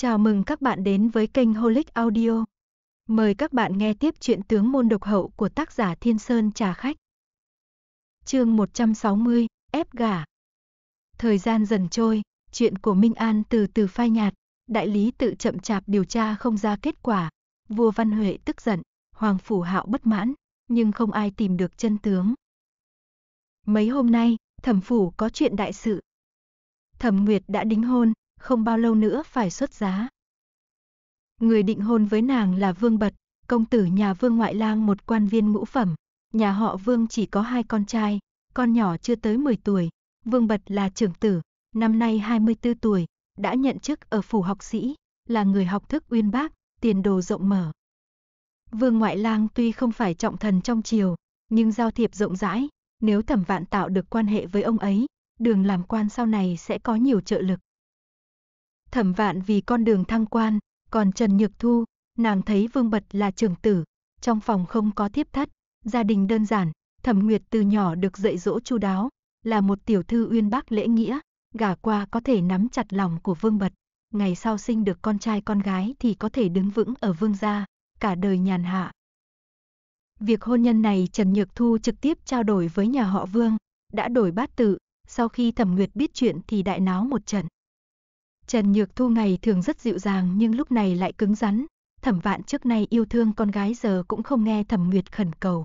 Chào mừng các bạn đến với kênh Holic Audio. Mời các bạn nghe tiếp chuyện tướng môn độc hậu của tác giả Thiên Sơn Trà Khách. Chương 160, ép gả. Thời gian dần trôi, chuyện của Minh An từ từ phai nhạt, đại lý tự chậm chạp điều tra không ra kết quả. Vua Văn Huệ tức giận, Hoàng Phủ Hạo bất mãn, nhưng không ai tìm được chân tướng. Mấy hôm nay, thẩm phủ có chuyện đại sự. Thẩm Nguyệt đã đính hôn, không bao lâu nữa phải xuất giá. Người định hôn với nàng là Vương Bật, công tử nhà Vương Ngoại Lang một quan viên ngũ phẩm. Nhà họ Vương chỉ có hai con trai, con nhỏ chưa tới 10 tuổi. Vương Bật là trưởng tử, năm nay 24 tuổi, đã nhận chức ở phủ học sĩ, là người học thức uyên bác, tiền đồ rộng mở. Vương Ngoại Lang tuy không phải trọng thần trong triều, nhưng giao thiệp rộng rãi, nếu thẩm vạn tạo được quan hệ với ông ấy, đường làm quan sau này sẽ có nhiều trợ lực thẩm vạn vì con đường thăng quan, còn Trần Nhược Thu, nàng thấy Vương Bật là trưởng tử, trong phòng không có thiếp thất, gia đình đơn giản, thẩm nguyệt từ nhỏ được dạy dỗ chu đáo, là một tiểu thư uyên bác lễ nghĩa, gả qua có thể nắm chặt lòng của Vương Bật, ngày sau sinh được con trai con gái thì có thể đứng vững ở vương gia, cả đời nhàn hạ. Việc hôn nhân này Trần Nhược Thu trực tiếp trao đổi với nhà họ Vương, đã đổi bát tự, sau khi Thẩm Nguyệt biết chuyện thì đại náo một trận, Trần Nhược Thu ngày thường rất dịu dàng nhưng lúc này lại cứng rắn, thẩm vạn trước nay yêu thương con gái giờ cũng không nghe thẩm nguyệt khẩn cầu.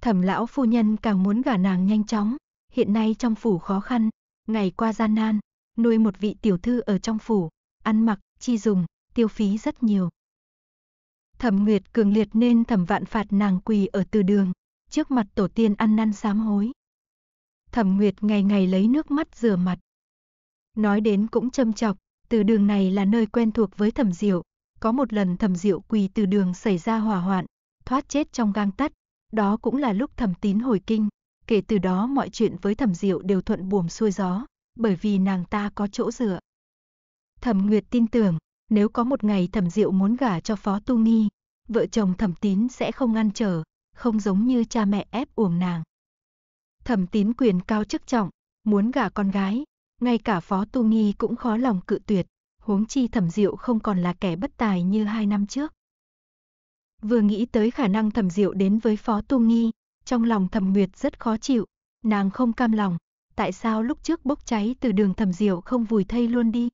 Thẩm lão phu nhân càng muốn gả nàng nhanh chóng, hiện nay trong phủ khó khăn, ngày qua gian nan, nuôi một vị tiểu thư ở trong phủ, ăn mặc, chi dùng, tiêu phí rất nhiều. Thẩm Nguyệt cường liệt nên thẩm vạn phạt nàng quỳ ở từ đường, trước mặt tổ tiên ăn năn sám hối. Thẩm Nguyệt ngày ngày lấy nước mắt rửa mặt, Nói đến cũng châm chọc, từ đường này là nơi quen thuộc với thẩm diệu. Có một lần thẩm diệu quỳ từ đường xảy ra hỏa hoạn, thoát chết trong gang tắt. Đó cũng là lúc thẩm tín hồi kinh. Kể từ đó mọi chuyện với thẩm diệu đều thuận buồm xuôi gió, bởi vì nàng ta có chỗ dựa. Thẩm Nguyệt tin tưởng, nếu có một ngày thẩm diệu muốn gả cho phó tu nghi, vợ chồng thẩm tín sẽ không ngăn trở, không giống như cha mẹ ép uổng nàng. Thẩm tín quyền cao chức trọng, muốn gả con gái, ngay cả Phó Tu Nghi cũng khó lòng cự tuyệt, huống chi Thẩm Diệu không còn là kẻ bất tài như hai năm trước. Vừa nghĩ tới khả năng Thẩm Diệu đến với Phó Tu Nghi, trong lòng Thẩm Nguyệt rất khó chịu, nàng không cam lòng, tại sao lúc trước bốc cháy từ đường Thẩm Diệu không vùi thây luôn đi.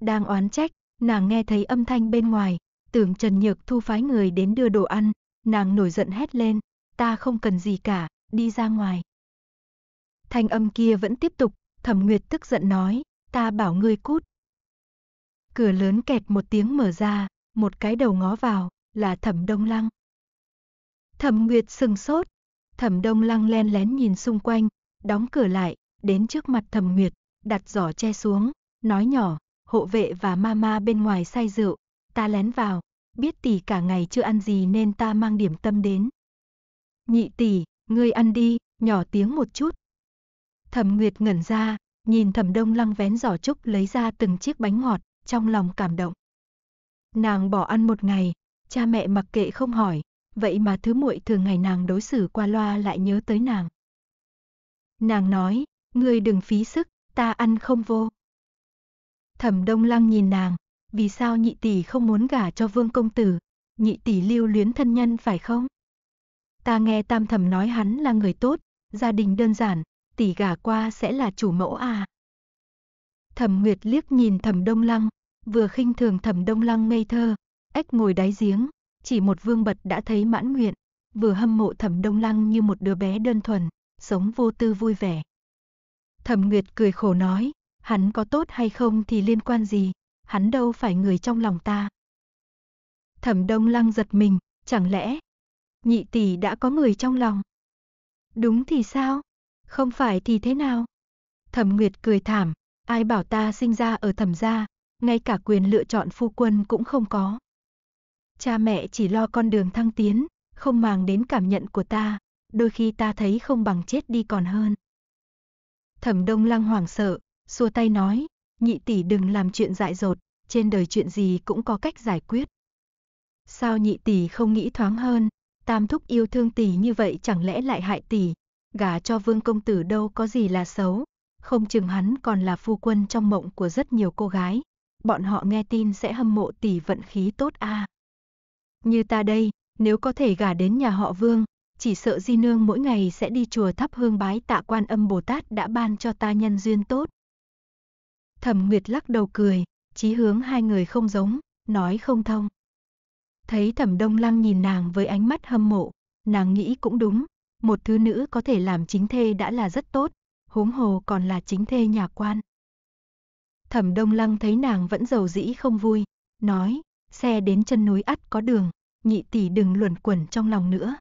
Đang oán trách, nàng nghe thấy âm thanh bên ngoài, tưởng Trần Nhược Thu phái người đến đưa đồ ăn, nàng nổi giận hét lên, ta không cần gì cả, đi ra ngoài. Thanh âm kia vẫn tiếp tục, Thẩm Nguyệt tức giận nói, ta bảo ngươi cút. Cửa lớn kẹt một tiếng mở ra, một cái đầu ngó vào, là Thẩm Đông Lăng. Thẩm Nguyệt sừng sốt, Thẩm Đông Lăng len lén nhìn xung quanh, đóng cửa lại, đến trước mặt Thẩm Nguyệt, đặt giỏ che xuống, nói nhỏ, hộ vệ và mama bên ngoài say rượu, ta lén vào, biết tỷ cả ngày chưa ăn gì nên ta mang điểm tâm đến. Nhị tỷ, ngươi ăn đi, nhỏ tiếng một chút, Thẩm Nguyệt ngẩn ra, nhìn Thẩm Đông Lăng vén giỏ trúc lấy ra từng chiếc bánh ngọt, trong lòng cảm động. Nàng bỏ ăn một ngày, cha mẹ mặc kệ không hỏi, vậy mà thứ muội thường ngày nàng đối xử qua loa lại nhớ tới nàng. Nàng nói, ngươi đừng phí sức, ta ăn không vô. Thẩm Đông Lăng nhìn nàng, vì sao nhị tỷ không muốn gả cho vương công tử, nhị tỷ lưu luyến thân nhân phải không? Ta nghe tam thẩm nói hắn là người tốt, gia đình đơn giản, tỷ gả qua sẽ là chủ mẫu à. Thẩm Nguyệt liếc nhìn Thẩm Đông Lăng, vừa khinh thường Thẩm Đông Lăng ngây thơ, ếch ngồi đáy giếng, chỉ một vương bật đã thấy mãn nguyện, vừa hâm mộ Thẩm Đông Lăng như một đứa bé đơn thuần, sống vô tư vui vẻ. Thẩm Nguyệt cười khổ nói, hắn có tốt hay không thì liên quan gì, hắn đâu phải người trong lòng ta. Thẩm Đông Lăng giật mình, chẳng lẽ nhị tỷ đã có người trong lòng? Đúng thì sao? Không phải thì thế nào? Thẩm Nguyệt cười thảm, ai bảo ta sinh ra ở thẩm gia, ngay cả quyền lựa chọn phu quân cũng không có. Cha mẹ chỉ lo con đường thăng tiến, không màng đến cảm nhận của ta, đôi khi ta thấy không bằng chết đi còn hơn. Thẩm Đông Lăng hoảng sợ, xua tay nói, nhị tỷ đừng làm chuyện dại dột, trên đời chuyện gì cũng có cách giải quyết. Sao nhị tỷ không nghĩ thoáng hơn, tam thúc yêu thương tỷ như vậy chẳng lẽ lại hại tỷ, gả cho vương công tử đâu có gì là xấu, không chừng hắn còn là phu quân trong mộng của rất nhiều cô gái, bọn họ nghe tin sẽ hâm mộ tỷ vận khí tốt a. À. Như ta đây, nếu có thể gả đến nhà họ Vương, chỉ sợ Di nương mỗi ngày sẽ đi chùa thắp hương bái tạ Quan Âm Bồ Tát đã ban cho ta nhân duyên tốt. Thẩm Nguyệt lắc đầu cười, chí hướng hai người không giống, nói không thông. Thấy Thẩm Đông Lăng nhìn nàng với ánh mắt hâm mộ, nàng nghĩ cũng đúng, một thứ nữ có thể làm chính thê đã là rất tốt, huống hồ còn là chính thê nhà quan. Thẩm Đông Lăng thấy nàng vẫn giàu dĩ không vui, nói, xe đến chân núi ắt có đường, nhị tỷ đừng luẩn quẩn trong lòng nữa.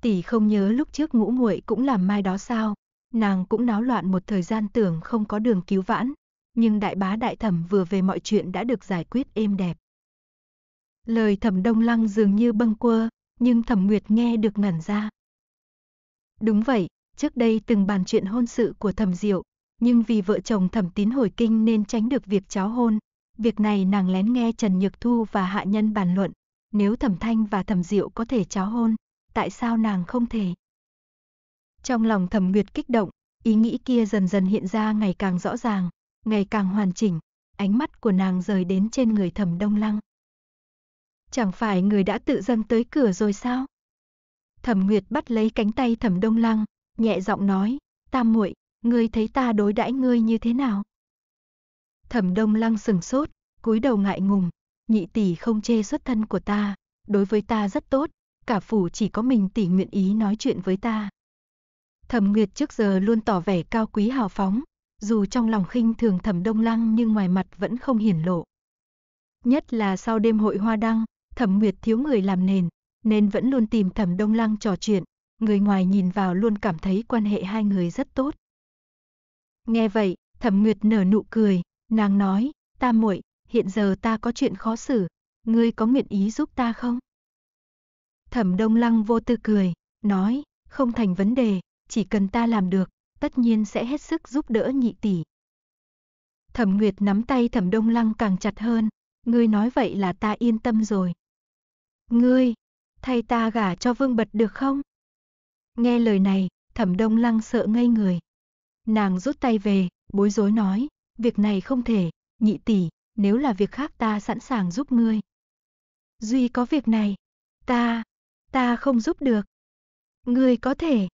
Tỷ không nhớ lúc trước ngũ muội cũng làm mai đó sao, nàng cũng náo loạn một thời gian tưởng không có đường cứu vãn, nhưng đại bá đại thẩm vừa về mọi chuyện đã được giải quyết êm đẹp. Lời thẩm đông lăng dường như bâng quơ, nhưng thẩm nguyệt nghe được ngẩn ra. Đúng vậy, trước đây từng bàn chuyện hôn sự của thẩm diệu, nhưng vì vợ chồng thẩm tín hồi kinh nên tránh được việc cháo hôn. Việc này nàng lén nghe Trần Nhược Thu và hạ nhân bàn luận, nếu thẩm thanh và thẩm diệu có thể cháo hôn, tại sao nàng không thể? Trong lòng thẩm nguyệt kích động, ý nghĩ kia dần dần hiện ra ngày càng rõ ràng, ngày càng hoàn chỉnh, ánh mắt của nàng rời đến trên người thẩm đông lăng. Chẳng phải người đã tự dâng tới cửa rồi sao? Thẩm Nguyệt bắt lấy cánh tay Thẩm Đông Lăng, nhẹ giọng nói, "Tam muội, ngươi thấy ta đối đãi ngươi như thế nào?" Thẩm Đông Lăng sừng sốt, cúi đầu ngại ngùng, "Nhị tỷ không chê xuất thân của ta, đối với ta rất tốt, cả phủ chỉ có mình tỷ nguyện ý nói chuyện với ta." Thẩm Nguyệt trước giờ luôn tỏ vẻ cao quý hào phóng, dù trong lòng khinh thường Thẩm Đông Lăng nhưng ngoài mặt vẫn không hiển lộ. Nhất là sau đêm hội hoa đăng, Thẩm Nguyệt thiếu người làm nền, nên vẫn luôn tìm Thẩm Đông Lăng trò chuyện, người ngoài nhìn vào luôn cảm thấy quan hệ hai người rất tốt. Nghe vậy, Thẩm Nguyệt nở nụ cười, nàng nói, "Ta muội, hiện giờ ta có chuyện khó xử, ngươi có nguyện ý giúp ta không?" Thẩm Đông Lăng vô tư cười, nói, "Không thành vấn đề, chỉ cần ta làm được, tất nhiên sẽ hết sức giúp đỡ nhị tỷ." Thẩm Nguyệt nắm tay Thẩm Đông Lăng càng chặt hơn, ngươi nói vậy là ta yên tâm rồi. Ngươi, thay ta gả cho vương bật được không? Nghe lời này, thẩm đông lăng sợ ngây người. Nàng rút tay về, bối rối nói, việc này không thể, nhị tỷ, nếu là việc khác ta sẵn sàng giúp ngươi. Duy có việc này, ta, ta không giúp được. Ngươi có thể.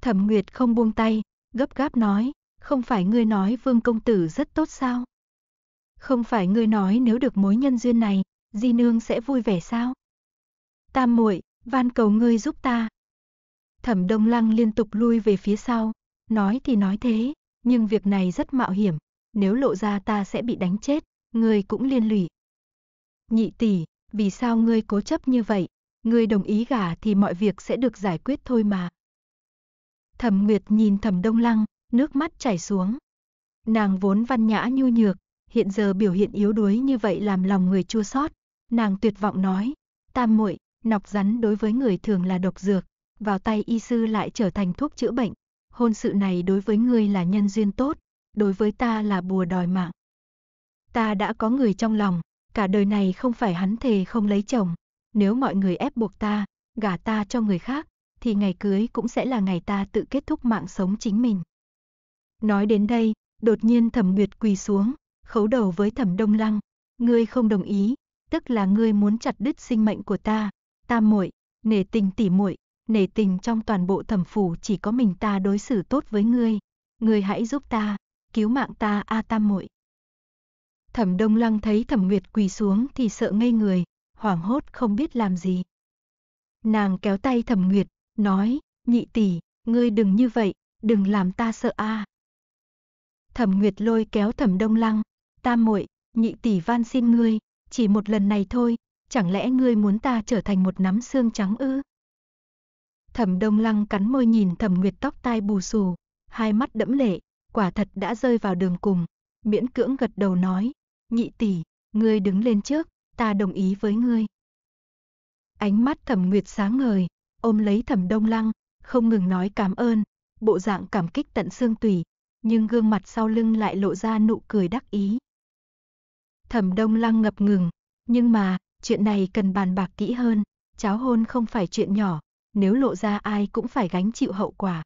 Thẩm Nguyệt không buông tay, gấp gáp nói, không phải ngươi nói vương công tử rất tốt sao? Không phải ngươi nói nếu được mối nhân duyên này, di nương sẽ vui vẻ sao? tam muội van cầu ngươi giúp ta. Thẩm Đông Lăng liên tục lui về phía sau, nói thì nói thế, nhưng việc này rất mạo hiểm, nếu lộ ra ta sẽ bị đánh chết, ngươi cũng liên lụy. Nhị tỷ, vì sao ngươi cố chấp như vậy, ngươi đồng ý gả thì mọi việc sẽ được giải quyết thôi mà. Thẩm Nguyệt nhìn Thẩm Đông Lăng, nước mắt chảy xuống. Nàng vốn văn nhã nhu nhược, hiện giờ biểu hiện yếu đuối như vậy làm lòng người chua xót, nàng tuyệt vọng nói, "Tam muội, Nọc rắn đối với người thường là độc dược, vào tay y sư lại trở thành thuốc chữa bệnh. Hôn sự này đối với ngươi là nhân duyên tốt, đối với ta là bùa đòi mạng. Ta đã có người trong lòng, cả đời này không phải hắn thề không lấy chồng. Nếu mọi người ép buộc ta, gả ta cho người khác, thì ngày cưới cũng sẽ là ngày ta tự kết thúc mạng sống chính mình. Nói đến đây, đột nhiên thẩm nguyệt quỳ xuống, khấu đầu với thẩm đông lăng. Ngươi không đồng ý, tức là ngươi muốn chặt đứt sinh mệnh của ta, tam muội, nể tình tỷ muội, nể tình trong toàn bộ thẩm phủ chỉ có mình ta đối xử tốt với ngươi, ngươi hãy giúp ta, cứu mạng ta a tam muội. Thẩm Đông Lăng thấy Thẩm Nguyệt quỳ xuống thì sợ ngây người, hoảng hốt không biết làm gì. Nàng kéo tay Thẩm Nguyệt, nói, nhị tỷ, ngươi đừng như vậy, đừng làm ta sợ a. Thẩm Nguyệt lôi kéo Thẩm Đông Lăng, tam muội, nhị tỷ van xin ngươi, chỉ một lần này thôi, chẳng lẽ ngươi muốn ta trở thành một nắm xương trắng ư? Thẩm Đông Lăng cắn môi nhìn Thẩm Nguyệt tóc tai bù xù, hai mắt đẫm lệ, quả thật đã rơi vào đường cùng, miễn cưỡng gật đầu nói, nhị tỷ, ngươi đứng lên trước, ta đồng ý với ngươi. Ánh mắt Thẩm Nguyệt sáng ngời, ôm lấy Thẩm Đông Lăng, không ngừng nói cảm ơn, bộ dạng cảm kích tận xương tủy, nhưng gương mặt sau lưng lại lộ ra nụ cười đắc ý. Thẩm Đông Lăng ngập ngừng, nhưng mà, chuyện này cần bàn bạc kỹ hơn, cháo hôn không phải chuyện nhỏ, nếu lộ ra ai cũng phải gánh chịu hậu quả.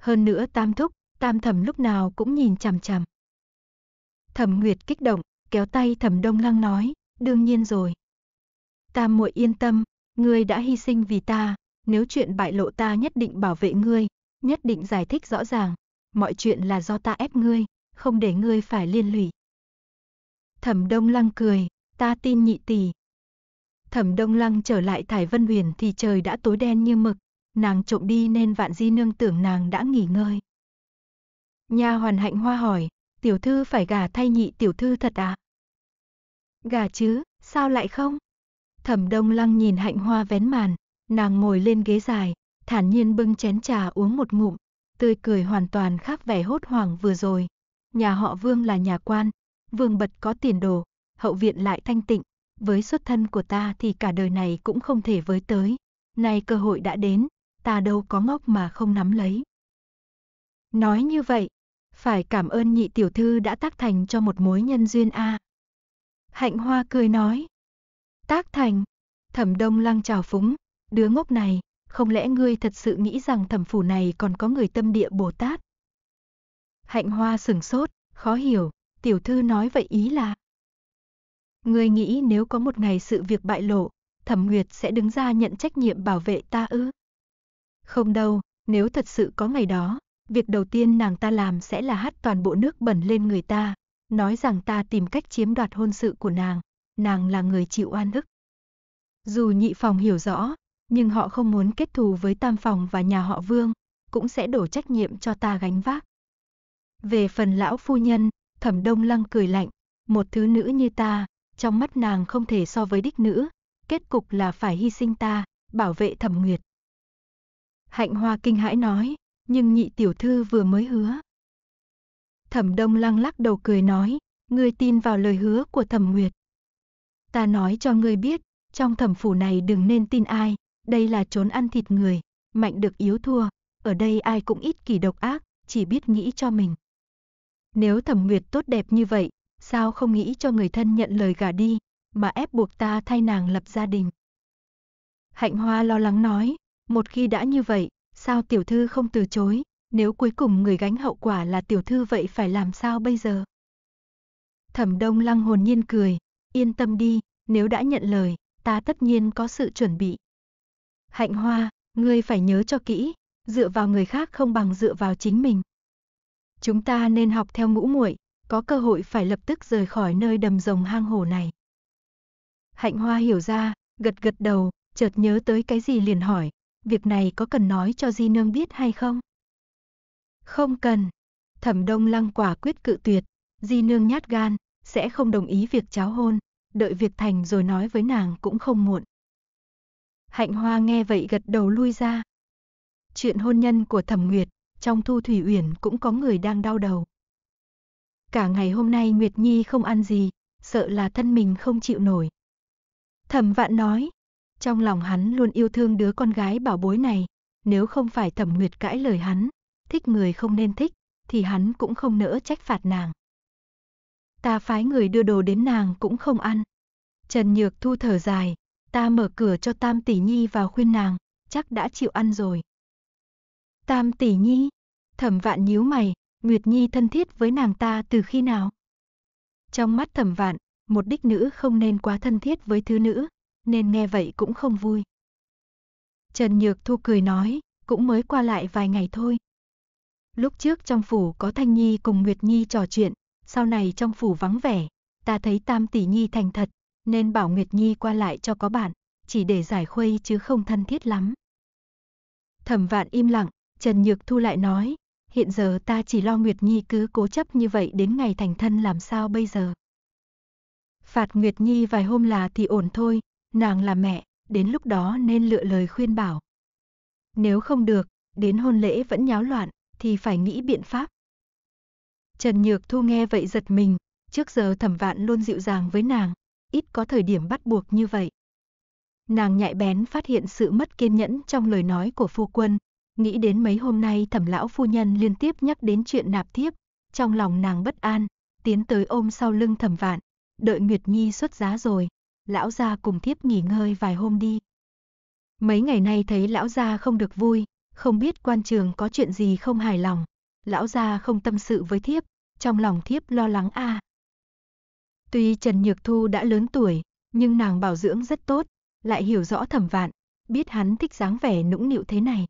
Hơn nữa tam thúc, tam thẩm lúc nào cũng nhìn chằm chằm. Thẩm Nguyệt kích động, kéo tay thẩm đông lăng nói, đương nhiên rồi. Tam muội yên tâm, ngươi đã hy sinh vì ta, nếu chuyện bại lộ ta nhất định bảo vệ ngươi, nhất định giải thích rõ ràng, mọi chuyện là do ta ép ngươi, không để ngươi phải liên lụy. Thẩm Đông Lăng cười, ta tin nhị tỷ. Thẩm Đông Lăng trở lại Thải Vân Huyền thì trời đã tối đen như mực, nàng trộm đi nên Vạn Di nương tưởng nàng đã nghỉ ngơi. Nha hoàn hạnh hoa hỏi, tiểu thư phải gả thay nhị tiểu thư thật à? Gả chứ, sao lại không? Thẩm Đông Lăng nhìn hạnh hoa vén màn, nàng ngồi lên ghế dài, thản nhiên bưng chén trà uống một ngụm, tươi cười hoàn toàn khác vẻ hốt hoảng vừa rồi. Nhà họ Vương là nhà quan, Vương Bật có tiền đồ, hậu viện lại thanh tịnh, với xuất thân của ta thì cả đời này cũng không thể với tới, nay cơ hội đã đến, ta đâu có ngốc mà không nắm lấy. Nói như vậy, phải cảm ơn nhị tiểu thư đã tác thành cho một mối nhân duyên a. Hạnh Hoa cười nói. Tác thành, thẩm đông lăng trào phúng, đứa ngốc này, không lẽ ngươi thật sự nghĩ rằng thẩm phủ này còn có người tâm địa Bồ Tát? Hạnh Hoa sừng sốt, khó hiểu, tiểu thư nói vậy ý là... Ngươi nghĩ nếu có một ngày sự việc bại lộ, Thẩm Nguyệt sẽ đứng ra nhận trách nhiệm bảo vệ ta ư? Không đâu, nếu thật sự có ngày đó, việc đầu tiên nàng ta làm sẽ là hắt toàn bộ nước bẩn lên người ta, nói rằng ta tìm cách chiếm đoạt hôn sự của nàng, nàng là người chịu oan ức. Dù nhị phòng hiểu rõ, nhưng họ không muốn kết thù với tam phòng và nhà họ Vương, cũng sẽ đổ trách nhiệm cho ta gánh vác. Về phần lão phu nhân, thẩm đông lăng cười lạnh, một thứ nữ như ta, trong mắt nàng không thể so với đích nữ, kết cục là phải hy sinh ta, bảo vệ thẩm nguyệt. Hạnh hoa kinh hãi nói, nhưng nhị tiểu thư vừa mới hứa. Thẩm đông lăng lắc đầu cười nói, ngươi tin vào lời hứa của thẩm nguyệt. Ta nói cho ngươi biết, trong thẩm phủ này đừng nên tin ai, đây là trốn ăn thịt người, mạnh được yếu thua, ở đây ai cũng ít kỳ độc ác, chỉ biết nghĩ cho mình. Nếu thẩm nguyệt tốt đẹp như vậy, sao không nghĩ cho người thân nhận lời gả đi, mà ép buộc ta thay nàng lập gia đình. Hạnh Hoa lo lắng nói, một khi đã như vậy, sao tiểu thư không từ chối, nếu cuối cùng người gánh hậu quả là tiểu thư vậy phải làm sao bây giờ? Thẩm Đông Lăng hồn nhiên cười, yên tâm đi, nếu đã nhận lời, ta tất nhiên có sự chuẩn bị. Hạnh Hoa, ngươi phải nhớ cho kỹ, dựa vào người khác không bằng dựa vào chính mình. Chúng ta nên học theo ngũ muội, có cơ hội phải lập tức rời khỏi nơi đầm rồng hang hổ này. Hạnh Hoa hiểu ra, gật gật đầu, chợt nhớ tới cái gì liền hỏi, việc này có cần nói cho Di Nương biết hay không? Không cần. Thẩm Đông Lăng quả quyết cự tuyệt, Di Nương nhát gan, sẽ không đồng ý việc cháo hôn, đợi việc thành rồi nói với nàng cũng không muộn. Hạnh Hoa nghe vậy gật đầu lui ra. Chuyện hôn nhân của Thẩm Nguyệt, trong Thu Thủy Uyển cũng có người đang đau đầu cả ngày hôm nay Nguyệt Nhi không ăn gì, sợ là thân mình không chịu nổi. Thẩm vạn nói, trong lòng hắn luôn yêu thương đứa con gái bảo bối này, nếu không phải thẩm Nguyệt cãi lời hắn, thích người không nên thích, thì hắn cũng không nỡ trách phạt nàng. Ta phái người đưa đồ đến nàng cũng không ăn. Trần Nhược Thu thở dài, ta mở cửa cho Tam Tỷ Nhi vào khuyên nàng, chắc đã chịu ăn rồi. Tam Tỷ Nhi, thẩm vạn nhíu mày, Nguyệt Nhi thân thiết với nàng ta từ khi nào? Trong mắt thẩm vạn, một đích nữ không nên quá thân thiết với thứ nữ, nên nghe vậy cũng không vui. Trần Nhược Thu cười nói, cũng mới qua lại vài ngày thôi. Lúc trước trong phủ có Thanh Nhi cùng Nguyệt Nhi trò chuyện, sau này trong phủ vắng vẻ, ta thấy Tam Tỷ Nhi thành thật, nên bảo Nguyệt Nhi qua lại cho có bạn, chỉ để giải khuây chứ không thân thiết lắm. Thẩm vạn im lặng, Trần Nhược Thu lại nói, hiện giờ ta chỉ lo Nguyệt Nhi cứ cố chấp như vậy đến ngày thành thân làm sao bây giờ. Phạt Nguyệt Nhi vài hôm là thì ổn thôi, nàng là mẹ, đến lúc đó nên lựa lời khuyên bảo. Nếu không được, đến hôn lễ vẫn nháo loạn, thì phải nghĩ biện pháp. Trần Nhược Thu nghe vậy giật mình, trước giờ thẩm vạn luôn dịu dàng với nàng, ít có thời điểm bắt buộc như vậy. Nàng nhạy bén phát hiện sự mất kiên nhẫn trong lời nói của phu quân, Nghĩ đến mấy hôm nay thẩm lão phu nhân liên tiếp nhắc đến chuyện nạp thiếp, trong lòng nàng bất an, tiến tới ôm sau lưng thẩm vạn, đợi Nguyệt Nhi xuất giá rồi, lão gia cùng thiếp nghỉ ngơi vài hôm đi. Mấy ngày nay thấy lão gia không được vui, không biết quan trường có chuyện gì không hài lòng, lão gia không tâm sự với thiếp, trong lòng thiếp lo lắng a. À. Tuy Trần Nhược Thu đã lớn tuổi, nhưng nàng bảo dưỡng rất tốt, lại hiểu rõ thẩm vạn, biết hắn thích dáng vẻ nũng nịu thế này,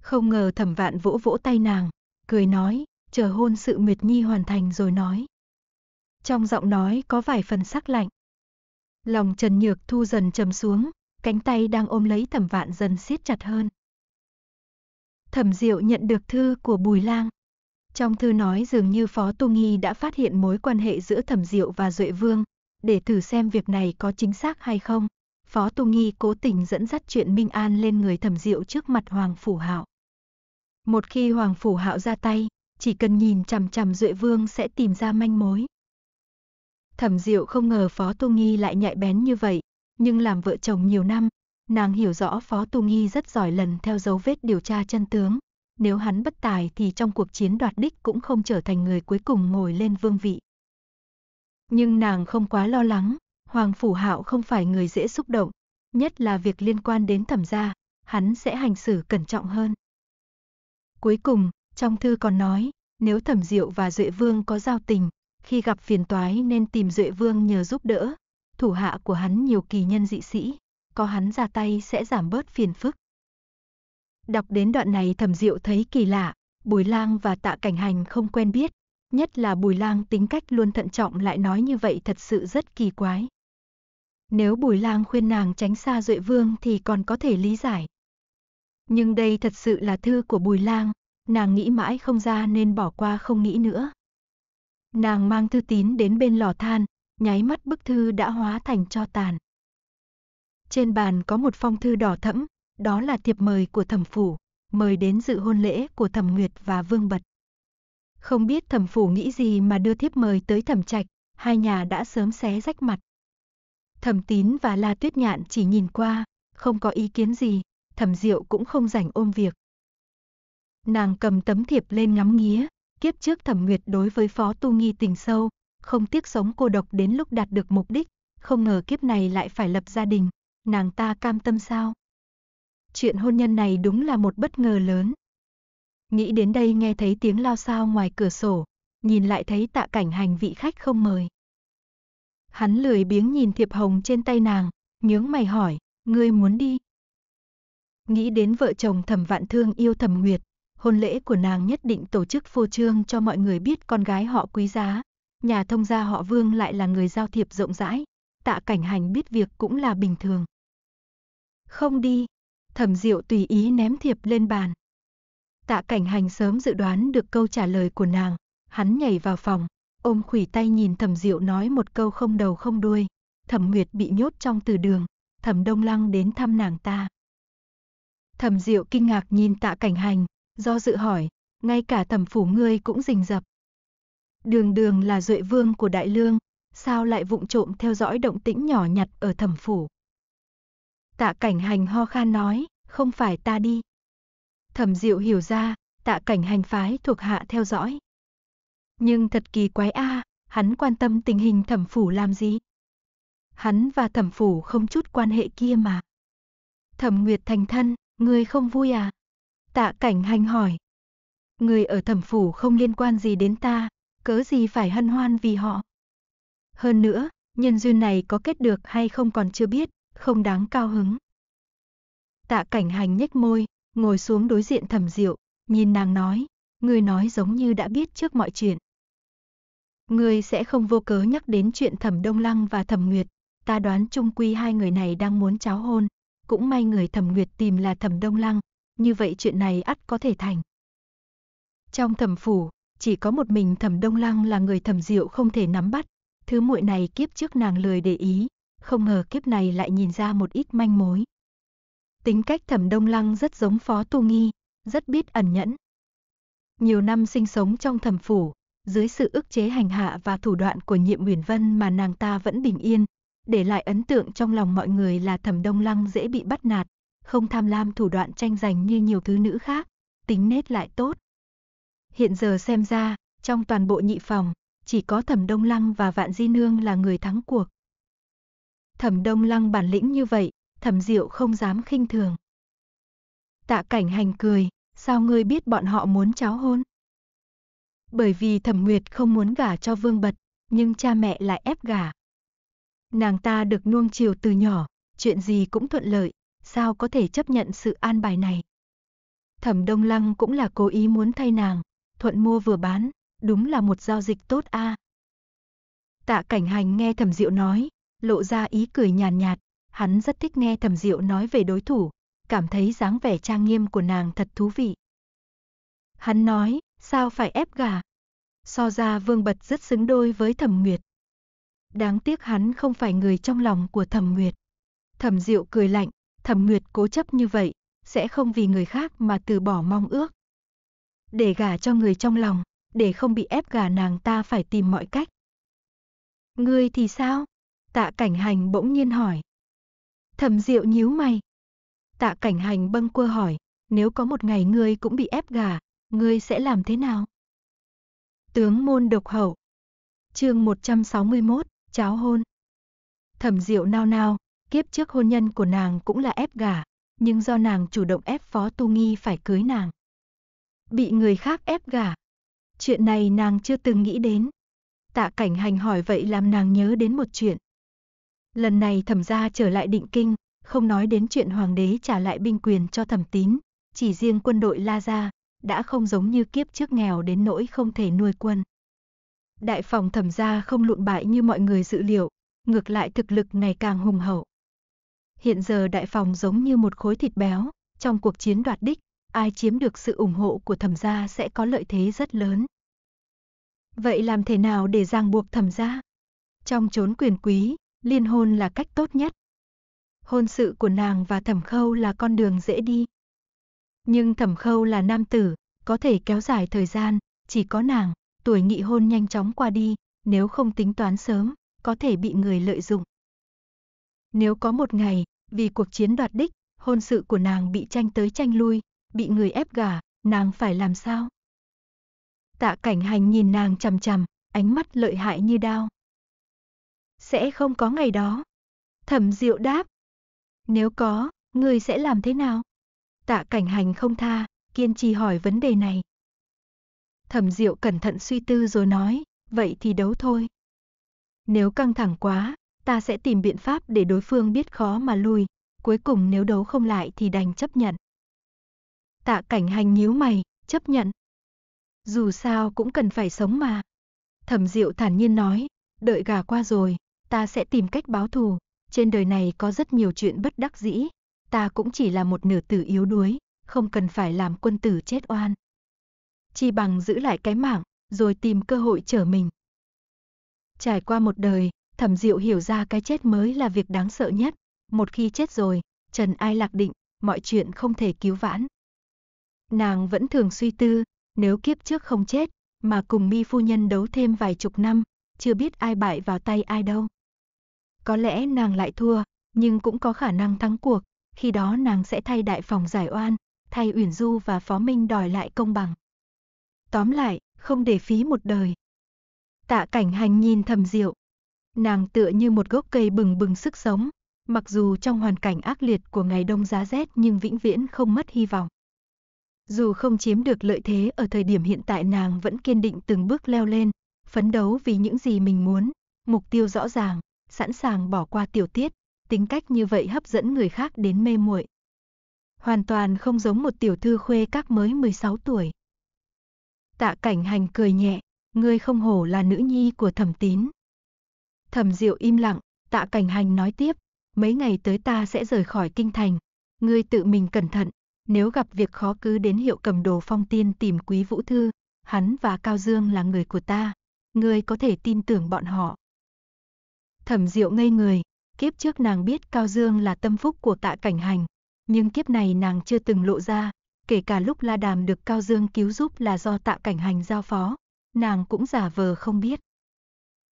không ngờ thẩm vạn vỗ vỗ tay nàng, cười nói, chờ hôn sự Nguyệt Nhi hoàn thành rồi nói. Trong giọng nói có vài phần sắc lạnh. Lòng Trần Nhược Thu dần trầm xuống, cánh tay đang ôm lấy thẩm vạn dần siết chặt hơn. Thẩm Diệu nhận được thư của Bùi Lang. Trong thư nói dường như Phó Tu Nghi đã phát hiện mối quan hệ giữa Thẩm Diệu và Duệ Vương, để thử xem việc này có chính xác hay không. Phó Tu Nghi cố tình dẫn dắt chuyện Minh An lên người Thẩm Diệu trước mặt Hoàng Phủ Hạo. Một khi Hoàng Phủ Hạo ra tay, chỉ cần nhìn chằm chằm Duệ Vương sẽ tìm ra manh mối. Thẩm Diệu không ngờ Phó Tu Nghi lại nhạy bén như vậy, nhưng làm vợ chồng nhiều năm, nàng hiểu rõ Phó Tu Nghi rất giỏi lần theo dấu vết điều tra chân tướng. Nếu hắn bất tài thì trong cuộc chiến đoạt đích cũng không trở thành người cuối cùng ngồi lên vương vị. Nhưng nàng không quá lo lắng, Hoàng Phủ Hạo không phải người dễ xúc động, nhất là việc liên quan đến thẩm gia, hắn sẽ hành xử cẩn trọng hơn. Cuối cùng, trong thư còn nói, nếu Thẩm Diệu và Duệ Vương có giao tình, khi gặp phiền toái nên tìm Duệ Vương nhờ giúp đỡ. Thủ hạ của hắn nhiều kỳ nhân dị sĩ, có hắn ra tay sẽ giảm bớt phiền phức. Đọc đến đoạn này Thẩm Diệu thấy kỳ lạ, Bùi Lang và Tạ Cảnh Hành không quen biết, nhất là Bùi Lang tính cách luôn thận trọng lại nói như vậy thật sự rất kỳ quái. Nếu Bùi Lang khuyên nàng tránh xa Duệ Vương thì còn có thể lý giải, nhưng đây thật sự là thư của Bùi Lang, nàng nghĩ mãi không ra nên bỏ qua không nghĩ nữa. Nàng mang thư tín đến bên lò than, nháy mắt bức thư đã hóa thành cho tàn. Trên bàn có một phong thư đỏ thẫm, đó là thiệp mời của thẩm phủ, mời đến dự hôn lễ của thẩm nguyệt và vương bật. Không biết thẩm phủ nghĩ gì mà đưa thiếp mời tới thẩm trạch, hai nhà đã sớm xé rách mặt. Thẩm tín và La Tuyết Nhạn chỉ nhìn qua, không có ý kiến gì, thẩm diệu cũng không rảnh ôm việc. Nàng cầm tấm thiệp lên ngắm nghía, kiếp trước thẩm nguyệt đối với phó tu nghi tình sâu, không tiếc sống cô độc đến lúc đạt được mục đích, không ngờ kiếp này lại phải lập gia đình, nàng ta cam tâm sao? Chuyện hôn nhân này đúng là một bất ngờ lớn. Nghĩ đến đây nghe thấy tiếng lao sao ngoài cửa sổ, nhìn lại thấy tạ cảnh hành vị khách không mời. Hắn lười biếng nhìn thiệp hồng trên tay nàng, nhướng mày hỏi, ngươi muốn đi? Nghĩ đến vợ chồng thầm vạn thương yêu thầm nguyệt, hôn lễ của nàng nhất định tổ chức phô trương cho mọi người biết con gái họ quý giá. Nhà thông gia họ Vương lại là người giao thiệp rộng rãi, tạ cảnh hành biết việc cũng là bình thường. Không đi, thẩm diệu tùy ý ném thiệp lên bàn. Tạ cảnh hành sớm dự đoán được câu trả lời của nàng, hắn nhảy vào phòng, ôm khủy tay nhìn thẩm diệu nói một câu không đầu không đuôi. Thẩm Nguyệt bị nhốt trong từ đường, thẩm Đông Lăng đến thăm nàng ta. Thẩm Diệu kinh ngạc nhìn Tạ Cảnh Hành, do dự hỏi, ngay cả thẩm phủ ngươi cũng rình rập. Đường đường là duệ vương của Đại Lương, sao lại vụng trộm theo dõi động tĩnh nhỏ nhặt ở thẩm phủ. Tạ Cảnh Hành ho khan nói, không phải ta đi. Thẩm Diệu hiểu ra, Tạ Cảnh Hành phái thuộc hạ theo dõi. Nhưng thật kỳ quái a, hắn quan tâm tình hình thẩm phủ làm gì? Hắn và thẩm phủ không chút quan hệ kia mà. Thẩm Nguyệt thành thân, Ngươi không vui à? Tạ cảnh hành hỏi. Người ở thẩm phủ không liên quan gì đến ta, cớ gì phải hân hoan vì họ. Hơn nữa, nhân duyên này có kết được hay không còn chưa biết, không đáng cao hứng. Tạ cảnh hành nhếch môi, ngồi xuống đối diện thẩm diệu, nhìn nàng nói, ngươi nói giống như đã biết trước mọi chuyện. Ngươi sẽ không vô cớ nhắc đến chuyện thẩm đông lăng và thẩm nguyệt, ta đoán Trung quy hai người này đang muốn cháo hôn, cũng may người thẩm nguyệt tìm là thẩm đông lăng, như vậy chuyện này ắt có thể thành. Trong thẩm phủ, chỉ có một mình thẩm đông lăng là người thẩm diệu không thể nắm bắt, thứ muội này kiếp trước nàng lười để ý, không ngờ kiếp này lại nhìn ra một ít manh mối. Tính cách thẩm đông lăng rất giống phó tu nghi, rất biết ẩn nhẫn. Nhiều năm sinh sống trong thẩm phủ, dưới sự ức chế hành hạ và thủ đoạn của nhiệm Uyển Vân mà nàng ta vẫn bình yên, để lại ấn tượng trong lòng mọi người là Thẩm Đông Lăng dễ bị bắt nạt, không tham lam thủ đoạn tranh giành như nhiều thứ nữ khác, tính nết lại tốt. Hiện giờ xem ra, trong toàn bộ nhị phòng, chỉ có Thẩm Đông Lăng và Vạn Di Nương là người thắng cuộc. Thẩm Đông Lăng bản lĩnh như vậy, Thẩm Diệu không dám khinh thường. Tạ Cảnh Hành cười, sao ngươi biết bọn họ muốn cháu hôn? Bởi vì Thẩm Nguyệt không muốn gả cho Vương Bật, nhưng cha mẹ lại ép gả. Nàng ta được nuông chiều từ nhỏ, chuyện gì cũng thuận lợi, sao có thể chấp nhận sự an bài này. Thẩm Đông Lăng cũng là cố ý muốn thay nàng, thuận mua vừa bán, đúng là một giao dịch tốt a. À. Tạ Cảnh Hành nghe Thẩm Diệu nói, lộ ra ý cười nhàn nhạt, hắn rất thích nghe Thẩm Diệu nói về đối thủ, cảm thấy dáng vẻ trang nghiêm của nàng thật thú vị. Hắn nói, sao phải ép gà? So ra Vương Bật rất xứng đôi với Thẩm Nguyệt đáng tiếc hắn không phải người trong lòng của Thẩm Nguyệt. Thẩm Diệu cười lạnh, Thẩm Nguyệt cố chấp như vậy, sẽ không vì người khác mà từ bỏ mong ước. Để gả cho người trong lòng, để không bị ép gả nàng ta phải tìm mọi cách. Ngươi thì sao? Tạ cảnh hành bỗng nhiên hỏi. Thẩm Diệu nhíu mày. Tạ cảnh hành bâng quơ hỏi, nếu có một ngày ngươi cũng bị ép gả, ngươi sẽ làm thế nào? Tướng môn độc hậu. Chương 161 Cháo hôn. Thẩm Diệu nao nao, kiếp trước hôn nhân của nàng cũng là ép gả, nhưng do nàng chủ động ép Phó Tu Nghi phải cưới nàng. Bị người khác ép gả. Chuyện này nàng chưa từng nghĩ đến. Tạ cảnh hành hỏi vậy làm nàng nhớ đến một chuyện. Lần này thẩm gia trở lại định kinh, không nói đến chuyện hoàng đế trả lại binh quyền cho thẩm tín, chỉ riêng quân đội La Gia, đã không giống như kiếp trước nghèo đến nỗi không thể nuôi quân đại phòng thẩm gia không lụn bại như mọi người dự liệu, ngược lại thực lực ngày càng hùng hậu. Hiện giờ đại phòng giống như một khối thịt béo, trong cuộc chiến đoạt đích, ai chiếm được sự ủng hộ của thẩm gia sẽ có lợi thế rất lớn. Vậy làm thế nào để ràng buộc thẩm gia? Trong chốn quyền quý, liên hôn là cách tốt nhất. Hôn sự của nàng và thẩm khâu là con đường dễ đi. Nhưng thẩm khâu là nam tử, có thể kéo dài thời gian, chỉ có nàng tuổi nghị hôn nhanh chóng qua đi, nếu không tính toán sớm, có thể bị người lợi dụng. Nếu có một ngày, vì cuộc chiến đoạt đích, hôn sự của nàng bị tranh tới tranh lui, bị người ép gả, nàng phải làm sao? Tạ cảnh hành nhìn nàng chằm chằm, ánh mắt lợi hại như đao. Sẽ không có ngày đó. Thẩm diệu đáp. Nếu có, người sẽ làm thế nào? Tạ cảnh hành không tha, kiên trì hỏi vấn đề này. Thẩm Diệu cẩn thận suy tư rồi nói, vậy thì đấu thôi. Nếu căng thẳng quá, ta sẽ tìm biện pháp để đối phương biết khó mà lui, cuối cùng nếu đấu không lại thì đành chấp nhận. Tạ cảnh hành nhíu mày, chấp nhận. Dù sao cũng cần phải sống mà. Thẩm Diệu thản nhiên nói, đợi gà qua rồi, ta sẽ tìm cách báo thù. Trên đời này có rất nhiều chuyện bất đắc dĩ, ta cũng chỉ là một nửa tử yếu đuối, không cần phải làm quân tử chết oan chi bằng giữ lại cái mạng rồi tìm cơ hội trở mình. Trải qua một đời, thẩm diệu hiểu ra cái chết mới là việc đáng sợ nhất. Một khi chết rồi, trần ai lạc định, mọi chuyện không thể cứu vãn. Nàng vẫn thường suy tư, nếu kiếp trước không chết, mà cùng mi phu nhân đấu thêm vài chục năm, chưa biết ai bại vào tay ai đâu. Có lẽ nàng lại thua, nhưng cũng có khả năng thắng cuộc, khi đó nàng sẽ thay đại phòng giải oan, thay Uyển Du và Phó Minh đòi lại công bằng. Tóm lại, không để phí một đời. Tạ cảnh hành nhìn thầm diệu. Nàng tựa như một gốc cây bừng bừng sức sống, mặc dù trong hoàn cảnh ác liệt của ngày đông giá rét nhưng vĩnh viễn không mất hy vọng. Dù không chiếm được lợi thế ở thời điểm hiện tại nàng vẫn kiên định từng bước leo lên, phấn đấu vì những gì mình muốn, mục tiêu rõ ràng, sẵn sàng bỏ qua tiểu tiết, tính cách như vậy hấp dẫn người khác đến mê muội. Hoàn toàn không giống một tiểu thư khuê các mới 16 tuổi. Tạ cảnh hành cười nhẹ, ngươi không hổ là nữ nhi của thẩm tín. Thẩm diệu im lặng, tạ cảnh hành nói tiếp, mấy ngày tới ta sẽ rời khỏi kinh thành. Ngươi tự mình cẩn thận, nếu gặp việc khó cứ đến hiệu cầm đồ phong tiên tìm quý vũ thư, hắn và Cao Dương là người của ta, ngươi có thể tin tưởng bọn họ. Thẩm diệu ngây người, kiếp trước nàng biết Cao Dương là tâm phúc của tạ cảnh hành, nhưng kiếp này nàng chưa từng lộ ra, kể cả lúc La Đàm được Cao Dương cứu giúp là do tạ cảnh hành giao phó, nàng cũng giả vờ không biết.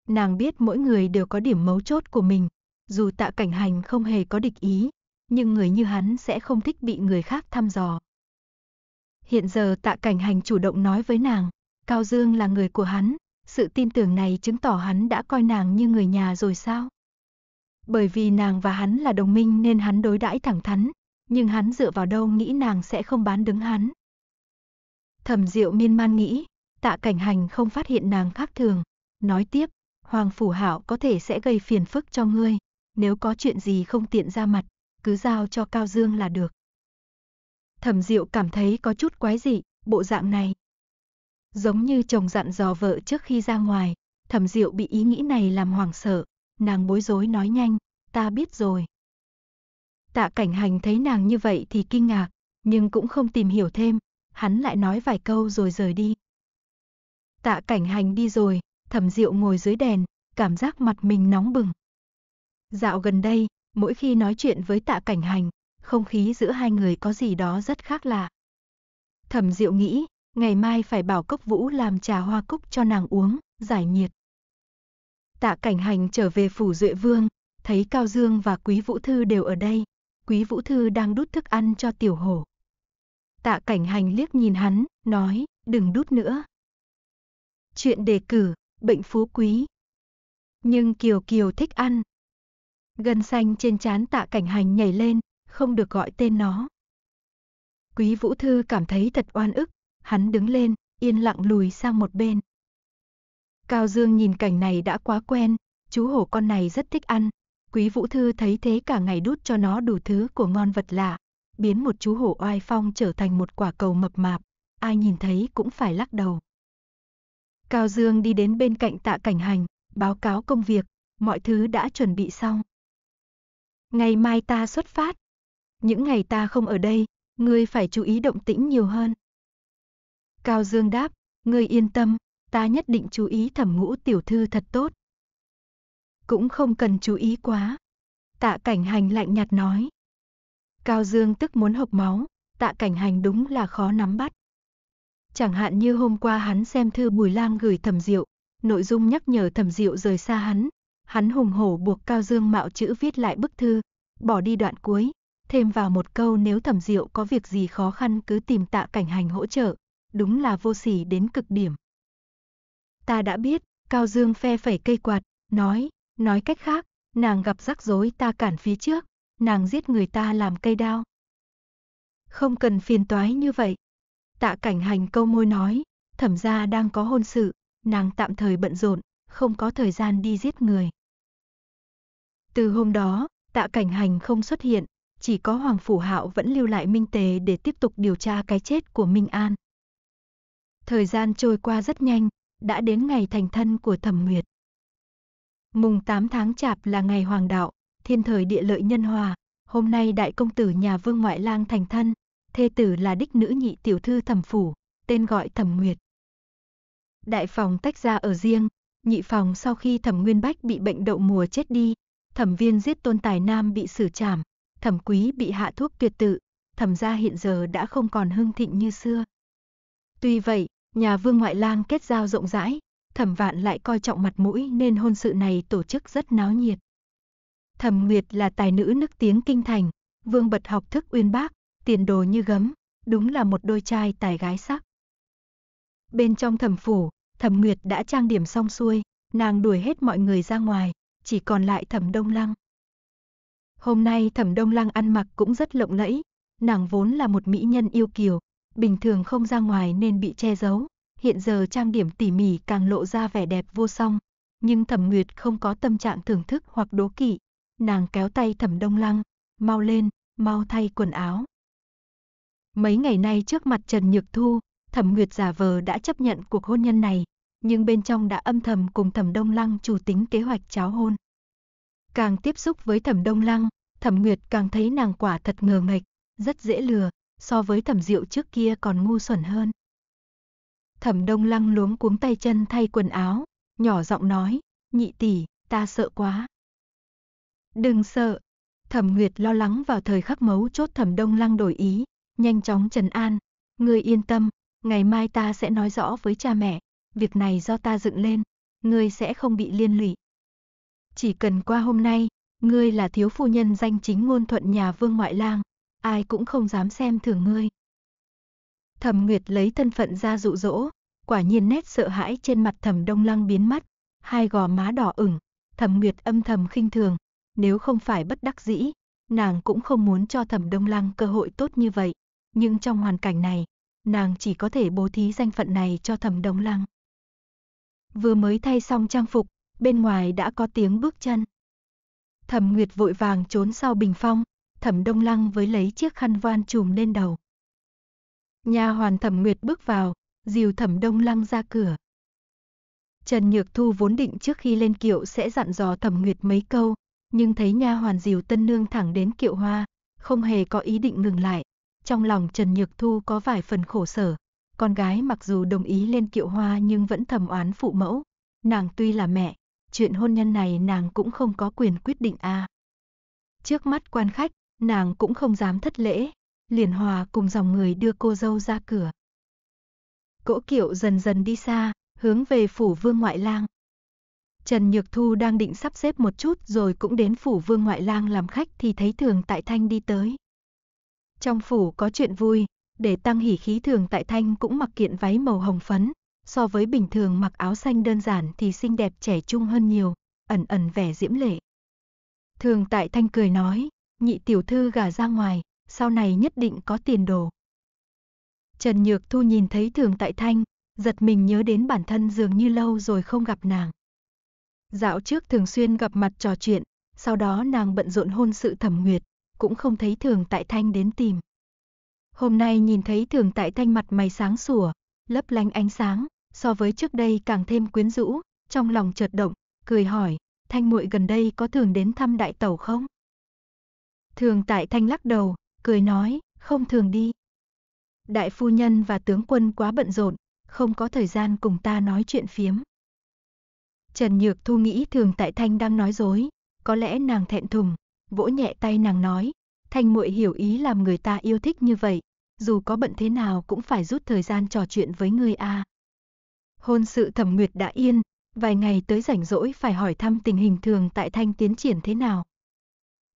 Nàng biết mỗi người đều có điểm mấu chốt của mình, dù tạ cảnh hành không hề có địch ý, nhưng người như hắn sẽ không thích bị người khác thăm dò. Hiện giờ tạ cảnh hành chủ động nói với nàng, Cao Dương là người của hắn, sự tin tưởng này chứng tỏ hắn đã coi nàng như người nhà rồi sao? Bởi vì nàng và hắn là đồng minh nên hắn đối đãi thẳng thắn, nhưng hắn dựa vào đâu nghĩ nàng sẽ không bán đứng hắn. Thẩm Diệu miên man nghĩ, Tạ Cảnh Hành không phát hiện nàng khác thường, nói tiếp, Hoàng phủ Hạo có thể sẽ gây phiền phức cho ngươi, nếu có chuyện gì không tiện ra mặt, cứ giao cho Cao Dương là được. Thẩm Diệu cảm thấy có chút quái dị, bộ dạng này. Giống như chồng dặn dò vợ trước khi ra ngoài, Thẩm Diệu bị ý nghĩ này làm hoảng sợ, nàng bối rối nói nhanh, ta biết rồi. Tạ cảnh hành thấy nàng như vậy thì kinh ngạc, nhưng cũng không tìm hiểu thêm, hắn lại nói vài câu rồi rời đi. Tạ cảnh hành đi rồi, thẩm diệu ngồi dưới đèn, cảm giác mặt mình nóng bừng. Dạo gần đây, mỗi khi nói chuyện với tạ cảnh hành, không khí giữa hai người có gì đó rất khác lạ. Thẩm diệu nghĩ, ngày mai phải bảo cốc vũ làm trà hoa cúc cho nàng uống, giải nhiệt. Tạ cảnh hành trở về phủ Duệ Vương, thấy Cao Dương và Quý Vũ Thư đều ở đây, Quý Vũ Thư đang đút thức ăn cho tiểu hổ. Tạ cảnh hành liếc nhìn hắn, nói, đừng đút nữa. Chuyện đề cử, bệnh phú quý. Nhưng Kiều Kiều thích ăn. Gân xanh trên trán tạ cảnh hành nhảy lên, không được gọi tên nó. Quý Vũ Thư cảm thấy thật oan ức, hắn đứng lên, yên lặng lùi sang một bên. Cao Dương nhìn cảnh này đã quá quen, chú hổ con này rất thích ăn, Quý Vũ Thư thấy thế cả ngày đút cho nó đủ thứ của ngon vật lạ, biến một chú hổ oai phong trở thành một quả cầu mập mạp, ai nhìn thấy cũng phải lắc đầu. Cao Dương đi đến bên cạnh tạ cảnh hành, báo cáo công việc, mọi thứ đã chuẩn bị xong. Ngày mai ta xuất phát. Những ngày ta không ở đây, ngươi phải chú ý động tĩnh nhiều hơn. Cao Dương đáp, ngươi yên tâm, ta nhất định chú ý thẩm ngũ tiểu thư thật tốt, cũng không cần chú ý quá. Tạ cảnh hành lạnh nhạt nói. Cao Dương tức muốn hộc máu, tạ cảnh hành đúng là khó nắm bắt. Chẳng hạn như hôm qua hắn xem thư Bùi Lang gửi Thẩm diệu, nội dung nhắc nhở Thẩm diệu rời xa hắn. Hắn hùng hổ buộc Cao Dương mạo chữ viết lại bức thư, bỏ đi đoạn cuối, thêm vào một câu nếu thẩm diệu có việc gì khó khăn cứ tìm tạ cảnh hành hỗ trợ, đúng là vô sỉ đến cực điểm. Ta đã biết, Cao Dương phe phẩy cây quạt, nói, Nói cách khác, nàng gặp rắc rối ta cản phía trước, nàng giết người ta làm cây đao. Không cần phiền toái như vậy. Tạ cảnh hành câu môi nói, thẩm gia đang có hôn sự, nàng tạm thời bận rộn, không có thời gian đi giết người. Từ hôm đó, tạ cảnh hành không xuất hiện, chỉ có Hoàng Phủ Hạo vẫn lưu lại Minh Tề để tiếp tục điều tra cái chết của Minh An. Thời gian trôi qua rất nhanh, đã đến ngày thành thân của Thẩm Nguyệt. Mùng 8 tháng chạp là ngày hoàng đạo, thiên thời địa lợi nhân hòa, hôm nay đại công tử nhà vương ngoại lang thành thân, thê tử là đích nữ nhị tiểu thư thẩm phủ, tên gọi thẩm nguyệt. Đại phòng tách ra ở riêng, nhị phòng sau khi thẩm nguyên bách bị bệnh đậu mùa chết đi, thẩm viên giết tôn tài nam bị xử trảm, thẩm quý bị hạ thuốc tuyệt tự, thẩm gia hiện giờ đã không còn hưng thịnh như xưa. Tuy vậy, nhà vương ngoại lang kết giao rộng rãi, thẩm vạn lại coi trọng mặt mũi nên hôn sự này tổ chức rất náo nhiệt. Thẩm Nguyệt là tài nữ nức tiếng kinh thành, vương bật học thức uyên bác, tiền đồ như gấm, đúng là một đôi trai tài gái sắc. Bên trong thẩm phủ, thẩm Nguyệt đã trang điểm xong xuôi, nàng đuổi hết mọi người ra ngoài, chỉ còn lại thẩm Đông Lăng. Hôm nay thẩm Đông Lăng ăn mặc cũng rất lộng lẫy, nàng vốn là một mỹ nhân yêu kiều, bình thường không ra ngoài nên bị che giấu, hiện giờ trang điểm tỉ mỉ càng lộ ra vẻ đẹp vô song. Nhưng Thẩm Nguyệt không có tâm trạng thưởng thức hoặc đố kỵ, nàng kéo tay Thẩm Đông Lăng, mau lên, mau thay quần áo. Mấy ngày nay trước mặt Trần Nhược Thu, Thẩm Nguyệt giả vờ đã chấp nhận cuộc hôn nhân này, nhưng bên trong đã âm thầm cùng Thẩm Đông Lăng chủ tính kế hoạch cháo hôn. Càng tiếp xúc với Thẩm Đông Lăng, Thẩm Nguyệt càng thấy nàng quả thật ngờ nghịch, rất dễ lừa, so với Thẩm Diệu trước kia còn ngu xuẩn hơn. Thẩm Đông Lăng luống cuống tay chân thay quần áo, nhỏ giọng nói, nhị tỷ, ta sợ quá. Đừng sợ. Thẩm Nguyệt lo lắng vào thời khắc mấu chốt Thẩm Đông Lăng đổi ý, nhanh chóng trần an, ngươi yên tâm, ngày mai ta sẽ nói rõ với cha mẹ, việc này do ta dựng lên, ngươi sẽ không bị liên lụy. Chỉ cần qua hôm nay, ngươi là thiếu phu nhân danh chính ngôn thuận nhà vương ngoại lang, ai cũng không dám xem thường ngươi, Thẩm Nguyệt lấy thân phận ra dụ dỗ, quả nhiên nét sợ hãi trên mặt Thẩm Đông Lăng biến mất, hai gò má đỏ ửng, Thẩm Nguyệt âm thầm khinh thường, nếu không phải bất đắc dĩ, nàng cũng không muốn cho Thẩm Đông Lăng cơ hội tốt như vậy, nhưng trong hoàn cảnh này, nàng chỉ có thể bố thí danh phận này cho Thẩm Đông Lăng. Vừa mới thay xong trang phục, bên ngoài đã có tiếng bước chân. Thẩm Nguyệt vội vàng trốn sau bình phong, Thẩm Đông Lăng với lấy chiếc khăn voan trùm lên đầu. Nha hoàn Thẩm Nguyệt bước vào, dìu Thẩm Đông Lăng ra cửa. Trần Nhược Thu vốn định trước khi lên kiệu sẽ dặn dò Thẩm Nguyệt mấy câu, nhưng thấy nha hoàn dìu tân nương thẳng đến kiệu hoa, không hề có ý định ngừng lại. Trong lòng Trần Nhược Thu có vài phần khổ sở, con gái mặc dù đồng ý lên kiệu hoa nhưng vẫn thầm oán phụ mẫu. Nàng tuy là mẹ, chuyện hôn nhân này nàng cũng không có quyền quyết định a. À. Trước mắt quan khách, nàng cũng không dám thất lễ, liền hòa cùng dòng người đưa cô dâu ra cửa. Cỗ kiệu dần dần đi xa, hướng về phủ vương ngoại lang. Trần Nhược Thu đang định sắp xếp một chút rồi cũng đến phủ vương ngoại lang làm khách thì thấy thường tại thanh đi tới. Trong phủ có chuyện vui, để tăng hỉ khí thường tại thanh cũng mặc kiện váy màu hồng phấn, so với bình thường mặc áo xanh đơn giản thì xinh đẹp trẻ trung hơn nhiều, ẩn ẩn vẻ diễm lệ. Thường tại thanh cười nói, nhị tiểu thư gả ra ngoài, sau này nhất định có tiền đồ. Trần Nhược Thu nhìn thấy Thường Tại Thanh, giật mình nhớ đến bản thân dường như lâu rồi không gặp nàng. Dạo trước thường xuyên gặp mặt trò chuyện, sau đó nàng bận rộn hôn sự thẩm nguyệt, cũng không thấy Thường Tại Thanh đến tìm. Hôm nay nhìn thấy Thường Tại Thanh mặt mày sáng sủa, lấp lánh ánh sáng, so với trước đây càng thêm quyến rũ, trong lòng chợt động, cười hỏi, Thanh muội gần đây có thường đến thăm đại tẩu không? Thường Tại Thanh lắc đầu, cười nói, không thường đi. Đại phu nhân và tướng quân quá bận rộn, không có thời gian cùng ta nói chuyện phiếm. Trần Nhược Thu nghĩ thường tại Thanh đang nói dối, có lẽ nàng thẹn thùng, vỗ nhẹ tay nàng nói, Thanh muội hiểu ý làm người ta yêu thích như vậy, dù có bận thế nào cũng phải rút thời gian trò chuyện với người a. Hôn sự Thẩm Nguyệt đã yên, vài ngày tới rảnh rỗi phải hỏi thăm tình hình thường tại Thanh tiến triển thế nào.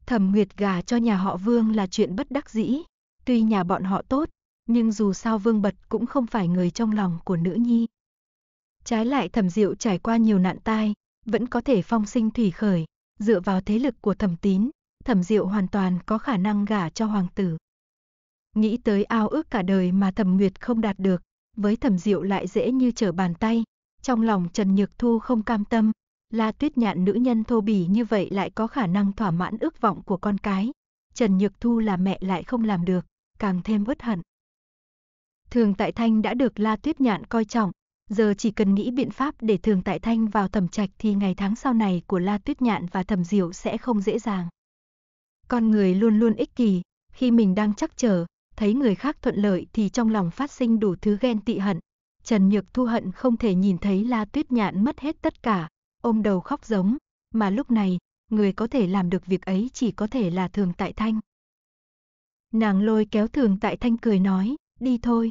Thẩm Nguyệt gà cho nhà họ Vương là chuyện bất đắc dĩ. Tuy nhà bọn họ tốt, nhưng dù sao Vương Bật cũng không phải người trong lòng của nữ nhi. Trái lại Thẩm Diệu trải qua nhiều nạn tai, vẫn có thể phong sinh thủy khởi, dựa vào thế lực của Thẩm Tín, Thẩm Diệu hoàn toàn có khả năng gả cho hoàng tử. Nghĩ tới ao ước cả đời mà Thẩm Nguyệt không đạt được, với Thẩm Diệu lại dễ như trở bàn tay, trong lòng Trần Nhược Thu không cam tâm, La Tuyết Nhạn nữ nhân thô bỉ như vậy lại có khả năng thỏa mãn ước vọng của con cái. Trần Nhược Thu là mẹ lại không làm được, càng thêm bất hận. Thường Tại Thanh đã được La Tuyết Nhạn coi trọng, giờ chỉ cần nghĩ biện pháp để Thường Tại Thanh vào tầm trạch thì ngày tháng sau này của La Tuyết Nhạn và Thẩm Diệu sẽ không dễ dàng. Con người luôn luôn ích kỷ, khi mình đang chắc chờ, thấy người khác thuận lợi thì trong lòng phát sinh đủ thứ ghen tị hận. Trần Nhược Thu hận không thể nhìn thấy La Tuyết Nhạn mất hết tất cả, ôm đầu khóc giống, mà lúc này, người có thể làm được việc ấy chỉ có thể là Thường Tại Thanh. Nàng lôi kéo Thường Tại Thanh cười nói, đi thôi.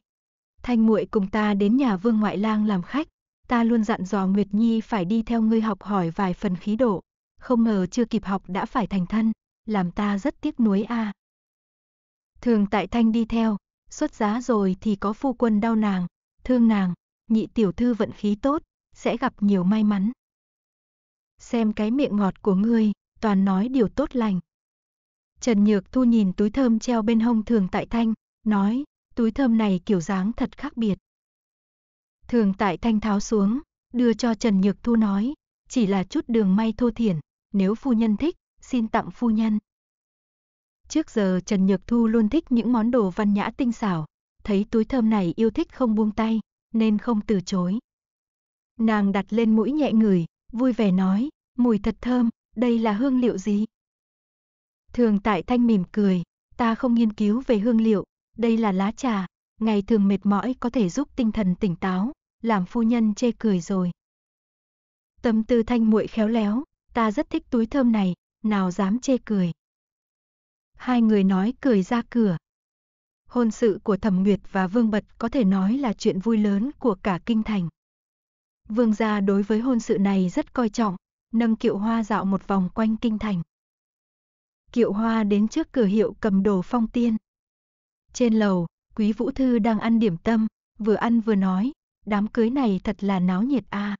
Thanh muội cùng ta đến nhà Vương Ngoại Lang làm khách, ta luôn dặn dò Nguyệt Nhi phải đi theo ngươi học hỏi vài phần khí độ, không ngờ chưa kịp học đã phải thành thân, làm ta rất tiếc nuối a. À. Thường Tại Thanh đi theo, xuất giá rồi thì có phu quân đau nàng, thương nàng, nhị tiểu thư vận khí tốt, sẽ gặp nhiều may mắn xem cái miệng ngọt của ngươi, toàn nói điều tốt lành. Trần Nhược Thu nhìn túi thơm treo bên hông Thường Tại Thanh, nói, túi thơm này kiểu dáng thật khác biệt. Thường Tại Thanh tháo xuống, đưa cho Trần Nhược Thu nói, chỉ là chút đường may thô thiển, nếu phu nhân thích, xin tặng phu nhân. Trước giờ Trần Nhược Thu luôn thích những món đồ văn nhã tinh xảo, thấy túi thơm này yêu thích không buông tay, nên không từ chối. Nàng đặt lên mũi nhẹ người, vui vẻ nói, Mùi thật thơm, đây là hương liệu gì? Thường tại thanh mỉm cười, ta không nghiên cứu về hương liệu, đây là lá trà, ngày thường mệt mỏi có thể giúp tinh thần tỉnh táo, làm phu nhân chê cười rồi. Tâm tư thanh muội khéo léo, ta rất thích túi thơm này, nào dám chê cười. Hai người nói cười ra cửa. Hôn sự của Thẩm Nguyệt và Vương Bật có thể nói là chuyện vui lớn của cả kinh thành. Vương gia đối với hôn sự này rất coi trọng, nâng kiệu hoa dạo một vòng quanh kinh thành. Kiệu hoa đến trước cửa hiệu cầm đồ phong tiên. Trên lầu, quý vũ thư đang ăn điểm tâm, vừa ăn vừa nói, đám cưới này thật là náo nhiệt a. À.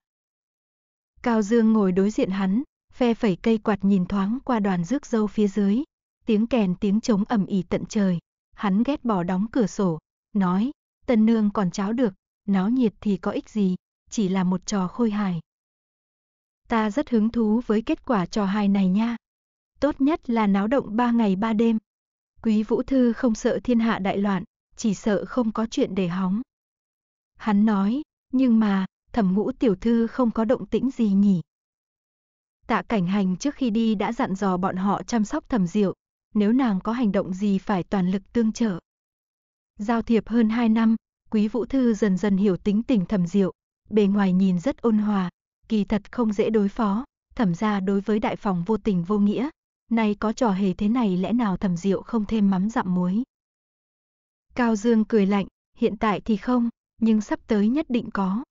Cao Dương ngồi đối diện hắn, phe phẩy cây quạt nhìn thoáng qua đoàn rước dâu phía dưới, tiếng kèn tiếng trống ầm ĩ tận trời, hắn ghét bỏ đóng cửa sổ, nói, tân nương còn cháo được, náo nhiệt thì có ích gì, chỉ là một trò khôi hài ta rất hứng thú với kết quả trò hài này nha. Tốt nhất là náo động ba ngày ba đêm. Quý Vũ Thư không sợ thiên hạ đại loạn, chỉ sợ không có chuyện để hóng. Hắn nói, nhưng mà, thẩm ngũ tiểu thư không có động tĩnh gì nhỉ. Tạ cảnh hành trước khi đi đã dặn dò bọn họ chăm sóc thẩm diệu, nếu nàng có hành động gì phải toàn lực tương trợ. Giao thiệp hơn hai năm, Quý Vũ Thư dần dần hiểu tính tình thẩm diệu, bề ngoài nhìn rất ôn hòa, kỳ thật không dễ đối phó, thẩm ra đối với đại phòng vô tình vô nghĩa, nay có trò hề thế này lẽ nào thẩm diệu không thêm mắm dặm muối. Cao Dương cười lạnh, hiện tại thì không, nhưng sắp tới nhất định có.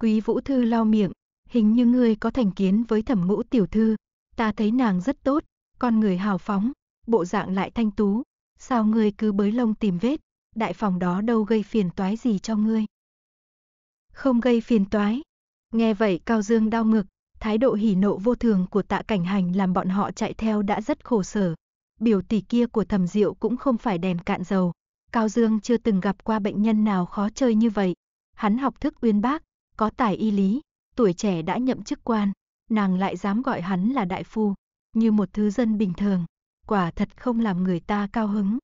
Quý Vũ Thư lau miệng, hình như ngươi có thành kiến với thẩm ngũ tiểu thư, ta thấy nàng rất tốt, con người hào phóng, bộ dạng lại thanh tú, sao ngươi cứ bới lông tìm vết, đại phòng đó đâu gây phiền toái gì cho ngươi. Không gây phiền toái, Nghe vậy Cao Dương đau ngực, thái độ hỉ nộ vô thường của tạ cảnh hành làm bọn họ chạy theo đã rất khổ sở. Biểu tỷ kia của thẩm diệu cũng không phải đèn cạn dầu. Cao Dương chưa từng gặp qua bệnh nhân nào khó chơi như vậy. Hắn học thức uyên bác, có tài y lý, tuổi trẻ đã nhậm chức quan, nàng lại dám gọi hắn là đại phu, như một thứ dân bình thường, quả thật không làm người ta cao hứng.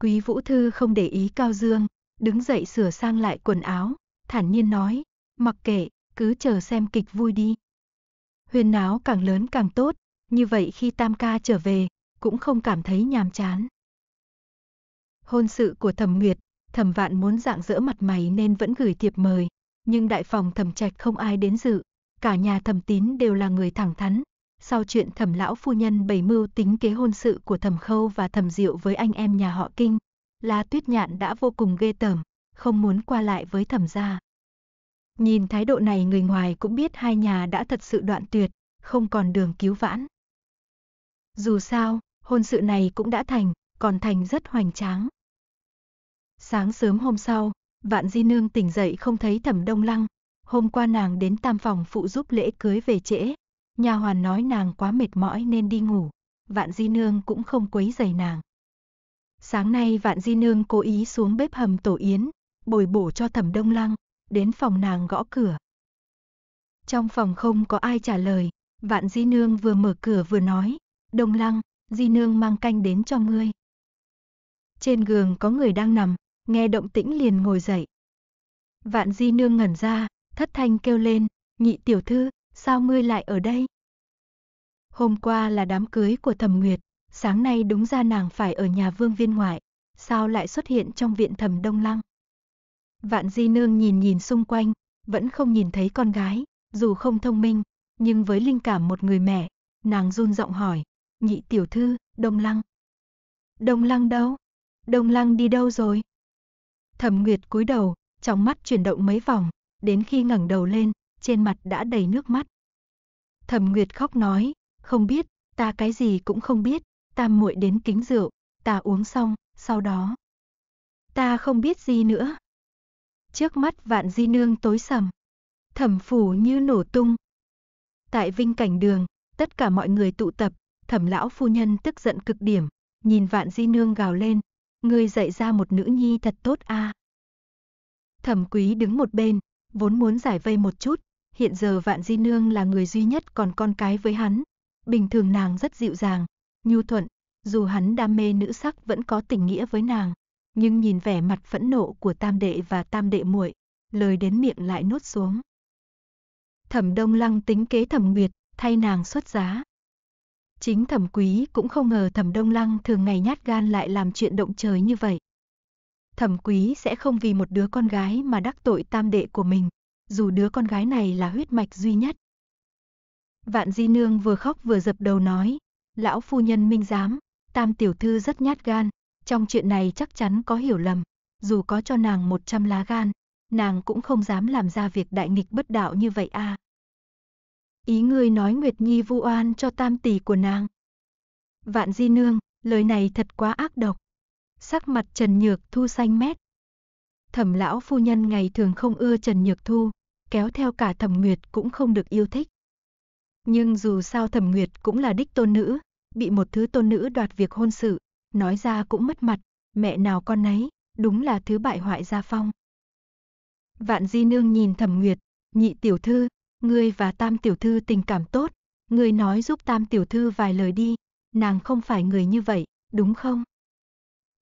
Quý Vũ Thư không để ý Cao Dương, đứng dậy sửa sang lại quần áo, thản nhiên nói, mặc kệ, cứ chờ xem kịch vui đi. huyền náo càng lớn càng tốt, như vậy khi Tam ca trở về, cũng không cảm thấy nhàm chán. Hôn sự của Thẩm Nguyệt, Thẩm Vạn muốn dạng dỡ mặt mày nên vẫn gửi thiệp mời, nhưng đại phòng Thẩm Trạch không ai đến dự, cả nhà Thẩm Tín đều là người thẳng thắn. Sau chuyện Thẩm lão phu nhân bày mưu tính kế hôn sự của Thẩm Khâu và Thẩm Diệu với anh em nhà họ Kinh, La Tuyết Nhạn đã vô cùng ghê tởm, không muốn qua lại với Thẩm gia. Nhìn thái độ này người ngoài cũng biết hai nhà đã thật sự đoạn tuyệt, không còn đường cứu vãn. Dù sao, hôn sự này cũng đã thành, còn thành rất hoành tráng. Sáng sớm hôm sau, Vạn Di Nương tỉnh dậy không thấy Thẩm Đông Lăng, hôm qua nàng đến tam phòng phụ giúp lễ cưới về trễ, nhà hoàn nói nàng quá mệt mỏi nên đi ngủ, Vạn Di Nương cũng không quấy giày nàng. Sáng nay Vạn Di Nương cố ý xuống bếp hầm tổ yến, bồi bổ cho Thẩm Đông Lăng, đến phòng nàng gõ cửa. Trong phòng không có ai trả lời, vạn di nương vừa mở cửa vừa nói, đông lăng, di nương mang canh đến cho ngươi. Trên giường có người đang nằm, nghe động tĩnh liền ngồi dậy. Vạn di nương ngẩn ra, thất thanh kêu lên, nhị tiểu thư, sao ngươi lại ở đây? Hôm qua là đám cưới của thẩm nguyệt, sáng nay đúng ra nàng phải ở nhà vương viên ngoại, sao lại xuất hiện trong viện thẩm đông lăng? Vạn Di Nương nhìn nhìn xung quanh, vẫn không nhìn thấy con gái, dù không thông minh, nhưng với linh cảm một người mẹ, nàng run giọng hỏi, nhị tiểu thư, Đông Lăng. Đông Lăng đâu? Đông Lăng đi đâu rồi? Thẩm Nguyệt cúi đầu, trong mắt chuyển động mấy vòng, đến khi ngẩng đầu lên, trên mặt đã đầy nước mắt. Thẩm Nguyệt khóc nói, không biết, ta cái gì cũng không biết, ta muội đến kính rượu, ta uống xong, sau đó. Ta không biết gì nữa trước mắt vạn di nương tối sầm. Thẩm phủ như nổ tung. Tại vinh cảnh đường, tất cả mọi người tụ tập, thẩm lão phu nhân tức giận cực điểm, nhìn vạn di nương gào lên, người dạy ra một nữ nhi thật tốt a. À. Thẩm quý đứng một bên, vốn muốn giải vây một chút, hiện giờ vạn di nương là người duy nhất còn con cái với hắn. Bình thường nàng rất dịu dàng, nhu thuận, dù hắn đam mê nữ sắc vẫn có tình nghĩa với nàng nhưng nhìn vẻ mặt phẫn nộ của tam đệ và tam đệ muội, lời đến miệng lại nuốt xuống. Thẩm Đông Lăng tính kế Thẩm Nguyệt, thay nàng xuất giá. Chính Thẩm Quý cũng không ngờ Thẩm Đông Lăng thường ngày nhát gan lại làm chuyện động trời như vậy. Thẩm Quý sẽ không vì một đứa con gái mà đắc tội tam đệ của mình, dù đứa con gái này là huyết mạch duy nhất. Vạn Di Nương vừa khóc vừa dập đầu nói, lão phu nhân minh giám, tam tiểu thư rất nhát gan, trong chuyện này chắc chắn có hiểu lầm, dù có cho nàng 100 lá gan, nàng cũng không dám làm ra việc đại nghịch bất đạo như vậy a. Ý ngươi nói Nguyệt Nhi vu oan cho tam tỷ của nàng. Vạn Di Nương, lời này thật quá ác độc. Sắc mặt Trần Nhược Thu xanh mét. Thẩm lão phu nhân ngày thường không ưa Trần Nhược Thu, kéo theo cả Thẩm Nguyệt cũng không được yêu thích. Nhưng dù sao Thẩm Nguyệt cũng là đích tôn nữ, bị một thứ tôn nữ đoạt việc hôn sự, nói ra cũng mất mặt, mẹ nào con nấy, đúng là thứ bại hoại gia phong. Vạn Di Nương nhìn Thẩm Nguyệt, nhị tiểu thư, ngươi và tam tiểu thư tình cảm tốt, ngươi nói giúp tam tiểu thư vài lời đi, nàng không phải người như vậy, đúng không?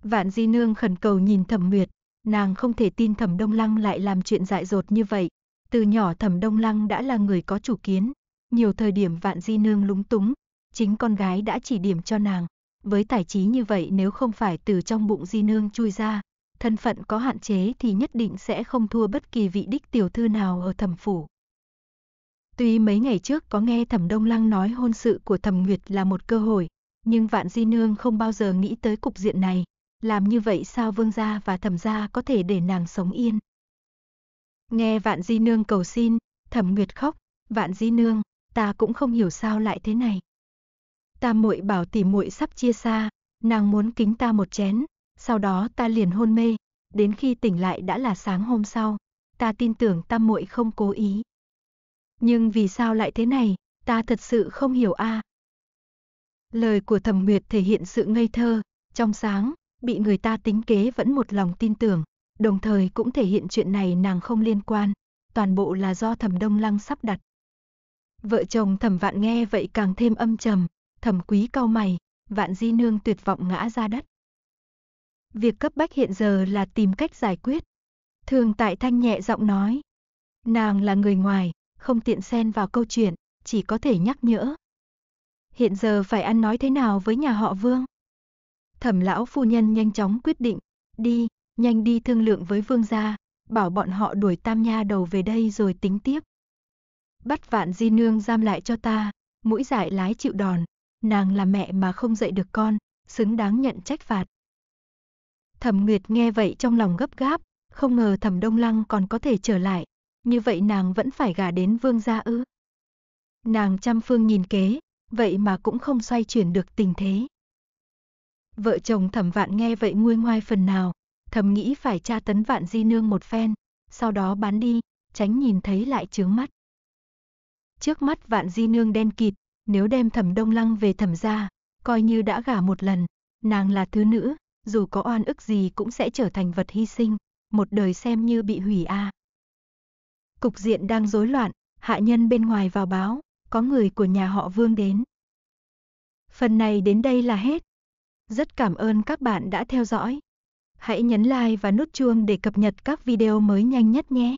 Vạn Di Nương khẩn cầu nhìn Thẩm Nguyệt, nàng không thể tin Thẩm Đông Lăng lại làm chuyện dại dột như vậy. Từ nhỏ Thẩm Đông Lăng đã là người có chủ kiến, nhiều thời điểm Vạn Di Nương lúng túng, chính con gái đã chỉ điểm cho nàng. Với tài trí như vậy nếu không phải từ trong bụng di nương chui ra, thân phận có hạn chế thì nhất định sẽ không thua bất kỳ vị đích tiểu thư nào ở thẩm phủ. Tuy mấy ngày trước có nghe thẩm Đông Lăng nói hôn sự của thẩm Nguyệt là một cơ hội, nhưng Vạn Di Nương không bao giờ nghĩ tới cục diện này. Làm như vậy sao Vương Gia và thẩm Gia có thể để nàng sống yên? Nghe Vạn Di Nương cầu xin, thẩm Nguyệt khóc, Vạn Di Nương, ta cũng không hiểu sao lại thế này ta muội bảo tỷ muội sắp chia xa, nàng muốn kính ta một chén, sau đó ta liền hôn mê, đến khi tỉnh lại đã là sáng hôm sau, ta tin tưởng tam muội không cố ý. Nhưng vì sao lại thế này, ta thật sự không hiểu a. À. Lời của Thẩm Nguyệt thể hiện sự ngây thơ, trong sáng, bị người ta tính kế vẫn một lòng tin tưởng, đồng thời cũng thể hiện chuyện này nàng không liên quan, toàn bộ là do Thẩm Đông Lăng sắp đặt. Vợ chồng Thẩm Vạn nghe vậy càng thêm âm trầm, thẩm quý cau mày, vạn di nương tuyệt vọng ngã ra đất. Việc cấp bách hiện giờ là tìm cách giải quyết. Thường tại thanh nhẹ giọng nói. Nàng là người ngoài, không tiện xen vào câu chuyện, chỉ có thể nhắc nhở. Hiện giờ phải ăn nói thế nào với nhà họ Vương? Thẩm lão phu nhân nhanh chóng quyết định, đi, nhanh đi thương lượng với Vương gia, bảo bọn họ đuổi tam nha đầu về đây rồi tính tiếp. Bắt vạn di nương giam lại cho ta, mũi dại lái chịu đòn, nàng là mẹ mà không dạy được con, xứng đáng nhận trách phạt. Thẩm Nguyệt nghe vậy trong lòng gấp gáp, không ngờ Thẩm Đông Lăng còn có thể trở lại, như vậy nàng vẫn phải gả đến vương gia ư? Nàng trăm phương nhìn kế, vậy mà cũng không xoay chuyển được tình thế. Vợ chồng Thẩm Vạn nghe vậy nguôi ngoai phần nào, thầm nghĩ phải tra tấn Vạn Di nương một phen, sau đó bán đi, tránh nhìn thấy lại chướng mắt. Trước mắt Vạn Di nương đen kịt, nếu đem thẩm đông lăng về thẩm gia, coi như đã gả một lần, nàng là thứ nữ, dù có oan ức gì cũng sẽ trở thành vật hy sinh, một đời xem như bị hủy a. À. Cục diện đang rối loạn, hạ nhân bên ngoài vào báo, có người của nhà họ Vương đến. Phần này đến đây là hết. Rất cảm ơn các bạn đã theo dõi. Hãy nhấn like và nút chuông để cập nhật các video mới nhanh nhất nhé.